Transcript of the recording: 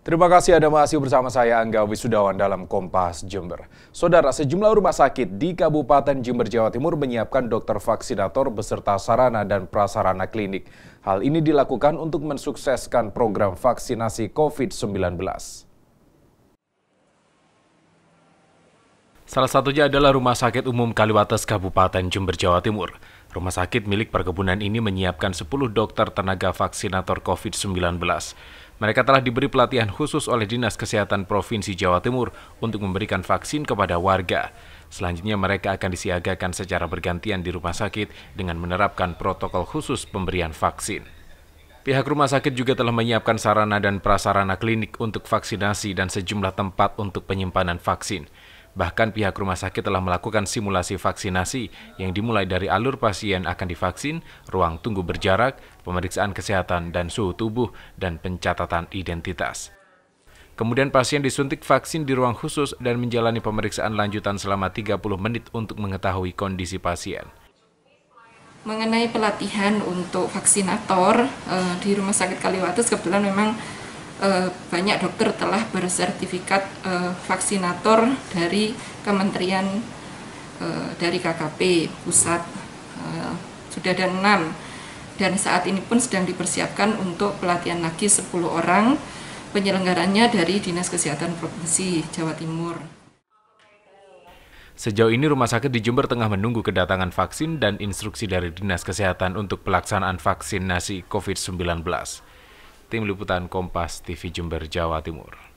Terima kasih ada masih bersama saya Angga Wisudawan dalam Kompas Jember. Saudara, sejumlah rumah sakit di Kabupaten Jember, Jawa Timur menyiapkan dokter vaksinator beserta sarana dan prasarana klinik. Hal ini dilakukan untuk mensukseskan program vaksinasi COVID-19. Salah satunya adalah Rumah Sakit Umum Kaliwates Kabupaten Jember, Jawa Timur. Rumah sakit milik perkebunan ini menyiapkan 10 dokter tenaga vaksinator COVID-19. Mereka telah diberi pelatihan khusus oleh Dinas Kesehatan Provinsi Jawa Timur untuk memberikan vaksin kepada warga. Selanjutnya mereka akan disiagakan secara bergantian di rumah sakit dengan menerapkan protokol khusus pemberian vaksin. Pihak rumah sakit juga telah menyiapkan sarana dan prasarana klinik untuk vaksinasi dan sejumlah tempat untuk penyimpanan vaksin. Bahkan pihak rumah sakit telah melakukan simulasi vaksinasi yang dimulai dari alur pasien akan divaksin, ruang tunggu berjarak, pemeriksaan kesehatan dan suhu tubuh, dan pencatatan identitas. Kemudian pasien disuntik vaksin di ruang khusus dan menjalani pemeriksaan lanjutan selama 30 menit untuk mengetahui kondisi pasien. Mengenai pelatihan untuk vaksinator eh, di Rumah Sakit Kaliwates kebetulan memang Eh, banyak dokter telah bersertifikat eh, vaksinator dari Kementerian eh, dari KKP pusat sudah ada enam dan saat ini pun sedang dipersiapkan untuk pelatihan lagi 10 orang penyelenggaranya dari Dinas Kesehatan Provinsi Jawa Timur. Sejauh ini rumah sakit di Jember tengah menunggu kedatangan vaksin dan instruksi dari Dinas Kesehatan untuk pelaksanaan vaksinasi COVID-19. Tim Liputan Kompas TV Jember, Jawa Timur.